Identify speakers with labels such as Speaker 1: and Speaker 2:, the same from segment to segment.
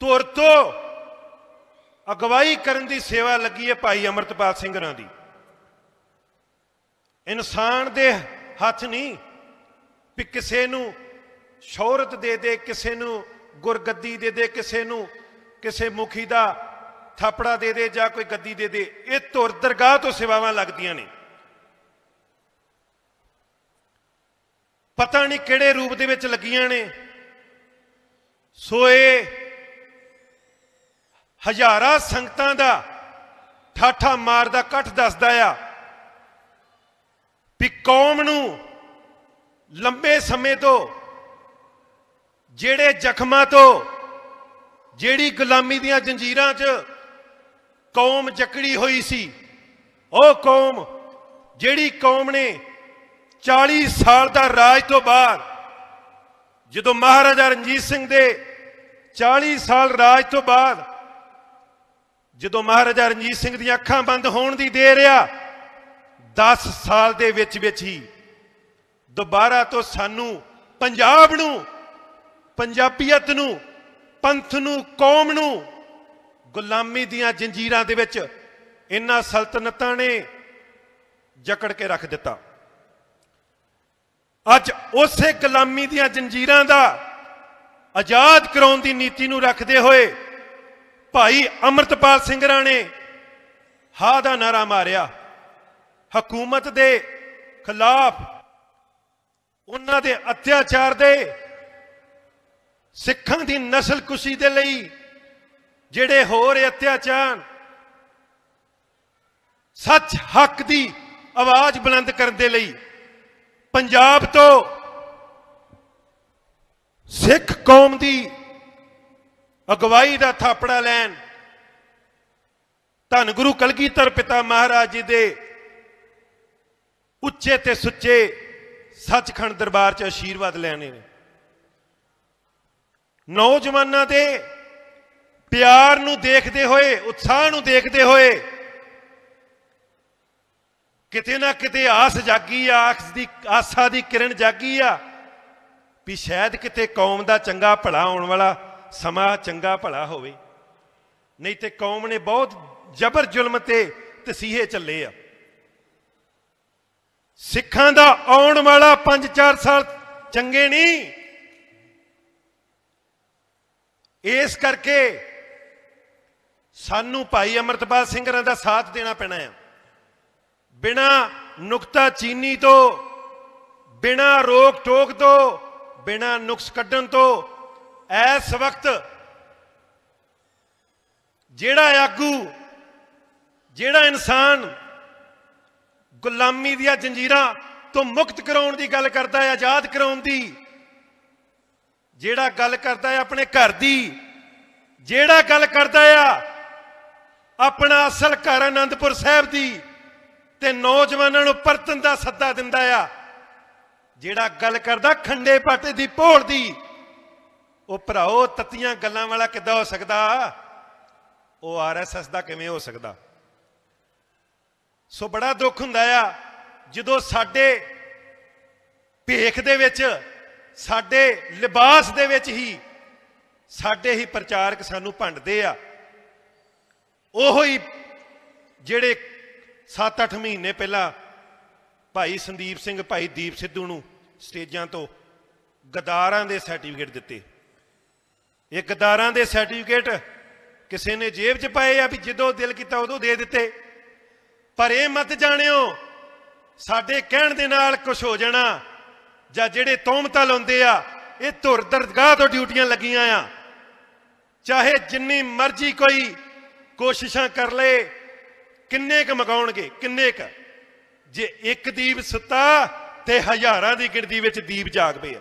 Speaker 1: ਤੁਰ ਅਗਵਾਈ ਕਰਨ ਦੀ ਸੇਵਾ ਲੱਗੀ ਹੈ ਭਾਈ ਅਮਰਤਪਾਲ ਸਿੰਘ ਰਾਂ ਦੀ ਇਨਸਾਨ ਦੇ ਹੱਥ ਨਹੀਂ ਕਿ ਕਿਸੇ ਨੂੰ ਸ਼ੌਹਰਤ ਦੇ ਦੇ ਕਿਸੇ ਨੂੰ ਗੁਰਗੱਦੀ ਦੇ ਦੇ ਕਿਸੇ ਨੂੰ ਕਿਸੇ ਮੁਖੀ ਦਾ ਥਾਪੜਾ ਦੇ ਦੇ ਜਾਂ ਕੋਈ ਗੱਦੀ ਦੇ ਦੇ ਇਹ ਤੁਰ ਦਰਗਾਹ ਤੋਂ ਸੇਵਾਵਾਂ ਲੱਗਦੀਆਂ ਨੇ ਪਤਾ ਨਹੀਂ ਕਿਹੜੇ ਰੂਪ ਦੇ ਵਿੱਚ ਲੱਗੀਆਂ ਨੇ ਸੋਏ ਹਜ਼ਾਰਾਂ ਸੰਗਤਾਂ ਦਾ ਠਾਠਾ ਮਾਰਦਾ ਕੱਠ ਦੱਸਦਾ ਆ ਵੀ ਕੌਮ ਨੂੰ ਲੰਬੇ ਸਮੇਂ ਤੋਂ ਜਿਹੜੇ ਜ਼ਖਮਾਂ ਤੋਂ ਜਿਹੜੀ ਗੁਲਾਮੀ ਦੀਆਂ ਜੰਜੀਰਾਂ 'ਚ ਕੌਮ ਜਕੜੀ ਹੋਈ ਸੀ ਉਹ ਕੌਮ ਜਿਹੜੀ ਕੌਮ ਨੇ 40 ਸਾਲ ਦਾ ਰਾਜ ਤੋਂ ਬਾਅਦ ਜਦੋਂ ਮਹਾਰਾਜਾ ਰਣਜੀਤ ਸਿੰਘ ਦੇ 40 ਸਾਲ ਰਾਜ ਤੋਂ ਬਾਅਦ ਜਦੋਂ ਮਹਾਰਾਜਾ ਰਣਜੀਤ ਸਿੰਘ ਦੀਆਂ ਅੱਖਾਂ ਬੰਦ ਹੋਣ ਦੀ ਦੇਰ ਆ 10 ਸਾਲ ਦੇ ਵਿੱਚ ਵਿੱਚ ਹੀ ਦੁਬਾਰਾ ਤੋਂ ਸਾਨੂੰ ਪੰਜਾਬ ਨੂੰ ਪੰਜਾਬੀਅਤ ਨੂੰ ਪੰਥ ਨੂੰ ਕੌਮ ਨੂੰ ਗੁਲਾਮੀ ਦੀਆਂ ਜੰਜੀਰਾਂ ਦੇ ਵਿੱਚ ਇਹਨਾਂ ਸਲਤਨਤਾਂ ਨੇ ਜਕੜ ਕੇ ਰੱਖ ਦਿੱਤਾ ਅੱਜ ਉਸੇ ਗੁਲਾਮੀ ਦੀਆਂ ਜੰਜੀਰਾਂ ਦਾ ਆਜ਼ਾਦ ਕਰਾਉਣ ਦੀ ਨੀਤੀ ਨੂੰ ਰੱਖਦੇ ਹੋਏ ਭਾਈ ਅਮਰਤਪਾਲ ਸਿੰਘ ਰਾਣੇ ਹਾ ਦਾ ਨਾਰਾ ਮਾਰਿਆ ਹਕੂਮਤ ਦੇ ਖਿਲਾਫ ਉਹਨਾਂ ਦੇ ਅਤਿਆਚਾਰ ਦੇ ਸਿੱਖਾਂ ਦੀ ਨਸਲ ਕੁਸ਼ੀ ਦੇ ਲਈ ਜਿਹੜੇ ਹੋਰ ਅਤਿਆਚਾਰ ਸੱਚ ਹੱਕ ਦੀ ਆਵਾਜ਼ ਬੁਲੰਦ ਕਰਨ ਦੇ ਲਈ ਪੰਜਾਬ ਤੋਂ ਸਿੱਖ ਕੌਮ ਦੀ ਅਗਵਾਈ ਦਾ ਥਾਪੜਾ ਲੈਣ ਧੰਨ ਗੁਰੂ ਕਲਗੀਧਰ ਪਿਤਾ ਮਹਾਰਾਜ ਜੀ ਦੇ ਉੱਚੇ ਤੇ ਸੁੱਚੇ ਸੱਚਖੰਡ ਦਰਬਾਰ 'ਚ ਆਸ਼ੀਰਵਾਦ ਲੈਣੇ ਨੇ ਨੌਜਵਾਨਾਂ ਦੇ ਪਿਆਰ ਨੂੰ ਦੇਖਦੇ ਹੋਏ ਉਤਸ਼ਾਹ ਨੂੰ ਦੇਖਦੇ ਹੋਏ ਕਿਤੇ ਨਾ ਕਿਤੇ ਆਸ ਜਾਗੀ ਆ ਆਸ ਦੀ ਆਸਾ ਦੀ ਕਿਰਨ ਜਾਗੀ ਆ ਵੀ ਸ਼ਾਇਦ ਕਿਤੇ ਕੌਮ ਦਾ ਚੰਗਾ ਭਲਾ ਆਉਣ ਵਾਲਾ ਸਮਾਂ ਚੰਗਾ ਭਲਾ ਹੋਵੇ ਨਹੀਂ ਤੇ ਕੌਮ ਨੇ ਬਹੁਤ ਜ਼ਬਰ ਜ਼ੁਲਮ ਤੇ ਤਸੀਹੇ ਚੱਲੇ ਆ ਸਿੱਖਾਂ ਦਾ ਆਉਣ ਵਾਲਾ 5-4 ਸਾਲ ਚੰਗੇ ਨਹੀਂ ਇਸ ਕਰਕੇ ਸਾਨੂੰ ਭਾਈ ਅਮਰਤਪਾਲ ਸਿੰਘਰਾਂ ਦਾ ਸਾਥ ਦੇਣਾ ਪੈਣਾ ਹੈ ਬਿਨਾ ਨੁਕਤਾ ਚੀਨੀ ਤੋਂ ਬਿਨਾ ਰੋਕ ਟੋਕ ਤੋਂ ਬਿਨਾ ਨੁਕਸ ਕੱਢਣ ਤੋਂ ਇਸ ਵਕਤ ਜਿਹੜਾ ਆਗੂ ਜਿਹੜਾ ਇਨਸਾਨ ਗੁਲਾਮੀ ਦੀਆਂ ਜੰਜੀਰਾਂ ਤੋਂ ਮੁਕਤ ਕਰਾਉਣ ਦੀ ਗੱਲ ਕਰਦਾ ਹੈ ਆਜ਼ਾਦ ਕਰਾਉਣ ਦੀ ਜਿਹੜਾ ਗੱਲ ਕਰਦਾ ਹੈ ਆਪਣੇ ਘਰ ਦੀ ਜਿਹੜਾ ਗੱਲ ਕਰਦਾ ਆ ਆਪਣਾ ਅਸਲ ਘਰ ਅਨੰਦਪੁਰ ਸਾਹਿਬ ਦੀ ਤੇ ਨੌਜਵਾਨਾਂ ਨੂੰ ਪਰਤਨ ਦਾ ਸੱਦਾ ਦਿੰਦਾ ਆ ਜਿਹੜਾ ਗੱਲ ਕਰਦਾ ਖੰਡੇ ਪਾਟੇ ਦੀ ਭੋਲ ਦੀ ਉਹ ਭਰਾਓ ਤਤੀਆਂ ਗੱਲਾਂ ਵਾਲਾ ਕਿੱਦਾਂ ਹੋ ਸਕਦਾ ਉਹ ਆਰਐਸਐਸ ਦਾ ਕਿਵੇਂ ਹੋ ਸਕਦਾ ਸੋ ਬੜਾ ਦੁੱਖ ਹੁੰਦਾ ਆ ਜਦੋਂ ਸਾਡੇ ਭੇਖ ਦੇ ਵਿੱਚ ਸਾਡੇ ਲਿਬਾਸ ਦੇ ਵਿੱਚ ਹੀ ਸਾਡੇ ਹੀ ਪ੍ਰਚਾਰਕ ਸਾਨੂੰ ਭੰਡਦੇ ਆ ਉਹੋ ਹੀ ਜਿਹੜੇ 7-8 ਮਹੀਨੇ ਪਹਿਲਾਂ ਭਾਈ ਸੰਦੀਪ ਸਿੰਘ ਭਾਈ ਦੀਪ ਸਿੱਧੂ ਨੂੰ ਸਟੇਜਾਂ ਤੋਂ ਗਦਾਰਾਂ ਦੇ ਸਰਟੀਫਿਕੇਟ ਦਿੱਤੇ ਇਹ ਗਦਾਰਾਂ ਦੇ ਸਰਟੀਫਿਕੇਟ ਕਿਸੇ ਨੇ ਜੇਬ 'ਚ ਪਾਏ ਆ ਵੀ ਜਦੋਂ ਦਿਲ ਕੀਤਾ ਉਦੋਂ ਦੇ ਦਿੱਤੇ ਪਰ ਇਹ ਮਤ ਜਾਣਿਓ ਸਾਡੇ ਕਹਿਣ ਦੇ ਨਾਲ ਕੁਝ ਹੋ ਜਾਣਾ ਜਾਂ ਜਿਹੜੇ ਤੋਮਤਾ ਲਾਉਂਦੇ ਆ ਇਹ ਧੁਰ ਦਰਗਾਹ ਤੋਂ ਡਿਊਟੀਆਂ ਲੱਗੀਆਂ ਆ ਚਾਹੇ ਜਿੰਨੀ ਮਰਜ਼ੀ ਕੋਈ ਕੋਸ਼ਿਸ਼ਾਂ ਕਰ ਲੇ ਕਿੰਨੇ ਕ ਮਗਾਉਣਗੇ ਕਿੰਨੇ ਕ ਜੇ ਇੱਕ ਦੀਪ ਸੁੱਤਾ ਤੇ ਹਜ਼ਾਰਾਂ ਦੀ ਗਿਣਤੀ ਵਿੱਚ ਦੀਪ ਜਾਗਦੇ ਆ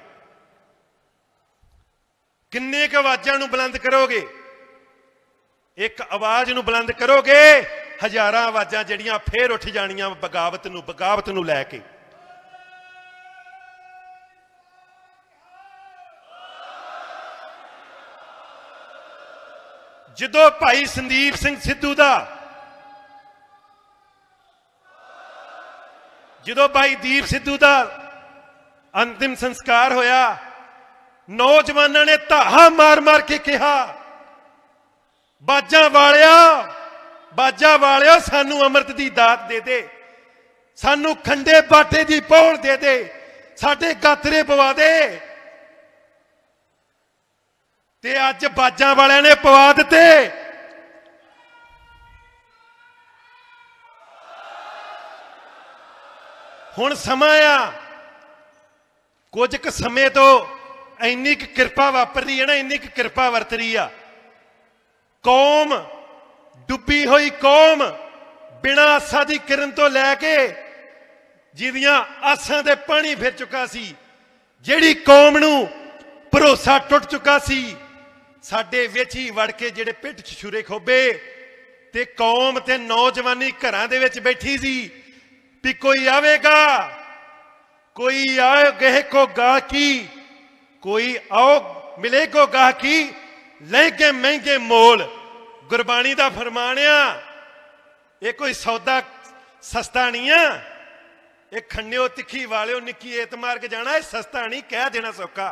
Speaker 1: ਕਿੰਨੇ ਕੁ ਆਵਾਜ਼ਾਂ ਨੂੰ ਬੁਲੰਦ ਕਰੋਗੇ ਇੱਕ ਆਵਾਜ਼ ਨੂੰ ਬੁਲੰਦ ਕਰੋਗੇ ਹਜ਼ਾਰਾਂ ਆਵਾਜ਼ਾਂ ਜਿਹੜੀਆਂ ਫੇਰ ਉੱਠ ਜਾਣੀਆਂ ਬਗਾਵਤ ਨੂੰ ਬਗਾਵਤ ਨੂੰ ਲੈ ਕੇ ਜਦੋਂ ਭਾਈ ਸੰਦੀਪ ਸਿੰਘ ਸਿੱਧੂ ਦਾ ਜਦੋਂ ਭਾਈ ਦੀਪ ਸਿੱਧੂ ਦਾ ਅੰਤਿਮ ਸੰਸਕਾਰ ਹੋਇਆ ਨੌਜਵਾਨਾਂ ਨੇ ਧਾਹਾ ਮਾਰ-ਮਾਰ ਕੇ ਕਿਹਾ ਬਾਜਾਂ ਵਾਲਿਆ ਬਾਜਾਂ ਵਾਲਿਆ ਸਾਨੂੰ ਅੰਮ੍ਰਿਤ ਦੀ ਦਾਤ ਦੇ ਦੇ ਸਾਨੂੰ ਖੰਡੇ ਬਾਟੇ ਦੀ ਪੌੜ ਦੇ ਦੇ ਸਾਡੇ ਗਾਤਰੇ ਪਵਾ ਦੇ ਤੇ ਅੱਜ ਬਾਜਾਂ ਵਾਲਿਆਂ ਨੇ ਪਵਾ ਦਿੱਤੇ ਹੁਣ ਸਮਾਂ ਆ ਕੁਝ ਕੁ ਸਮੇਂ ਤੋਂ ਇੰਨੀ ਕਿ ਕਿਰਪਾ ਵਾਪਰਦੀ ਹੈ ਨਾ ਇੰਨੀ ਕਿ ਕਿਰਪਾ ਵਰਤਰੀ ਆ ਕੌਮ ਡੁੱਬੀ ਹੋਈ ਕੌਮ ਬਿਨਾਂ ਆਸਾਂ ਦੀ ਕਿਰਨ ਤੋਂ ਲੈ ਕੇ ਜਿਹਦੀਆਂ ਆਸਾਂ ਦੇ ਪਾਣੀ ਫਿਰ ਚੁੱਕਾ ਸੀ ਜਿਹੜੀ ਕੌਮ ਨੂੰ ਭਰੋਸਾ ਟੁੱਟ ਚੁੱਕਾ ਸੀ ਸਾਡੇ ਵਿੱਚ ਹੀ ਵੜ ਕੇ ਜਿਹੜੇ ਪਿੱਠ 'ਚ ਛੁਰੇ ਖੋਬੇ ਤੇ ਕੌਮ ਤੇ ਨੌਜਵਾਨੀ ਘਰਾਂ ਦੇ ਵਿੱਚ ਬੈਠੀ ਸੀ ਵੀ ਕੋਈ ਆਵੇਗਾ ਕੋਈ ਆਏ ਗਹਿ ਕੋ ਗਾ ਕੀ ਕੋਈ ਆਓ ਮਿਲੇ ਕੋ ਗਾਹ ਕੀ ਲੈ ਕੇ ਮਹਿੰਗੇ ਮੋਲ ਗੁਰਬਾਣੀ ਦਾ ਫਰਮਾਨ ਆ ਇਹ ਕੋਈ ਸੌਦਾ ਸਸਤਾ ਨਹੀਂ ਆ ਇਹ ਖੰਡਿਓ ਤਿੱਖੀ ਵਾਲਿਓ ਨਿੱਕੀ ਏਤ ਮਾਰ ਕੇ ਜਾਣਾ ਇਹ ਸਸਤਾ ਨਹੀਂ ਕਹਿ ਦੇਣਾ ਸੌਕਾ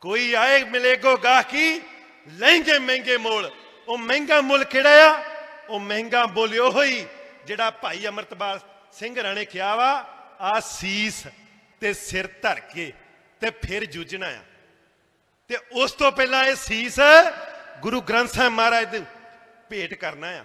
Speaker 1: ਕੋਈ ਆਏ ਮਿਲੇ ਕੋ ਗਾਹ ਕੀ ਲਹਿੰਗੇ ਮਹਿੰਗੇ ਮੋਲ ਉਹ ਮਹਿੰਗਾ ਮੁੱਲ ਕਿਹੜਾ ਆ ਉਹ ਮਹਿੰਗਾ ਬੋਲਿਓ ਹੋਈ ਜਿਹੜਾ ਭਾਈ ਅਮਰਤਪਾਲ ਸਿੰਘ ਰਾਣੇ ਕਿਹਾ ਵਾ ਆ ਸੀਸ ਤੇ ਸਿਰ ਧਰ ਕੇ ਤੇ ਫਿਰ ਜੂਝਣਾ ਆ ਤੇ ਉਸ ਤੋਂ ਪਹਿਲਾਂ ਇਹ ਸੀਸ ਗੁਰੂ ਗ੍ਰੰਥ ਸਾਹਿਬ ਮਹਾਰਾਜ ਦੇ ਭੇਟ ਕਰਨਾ ਆ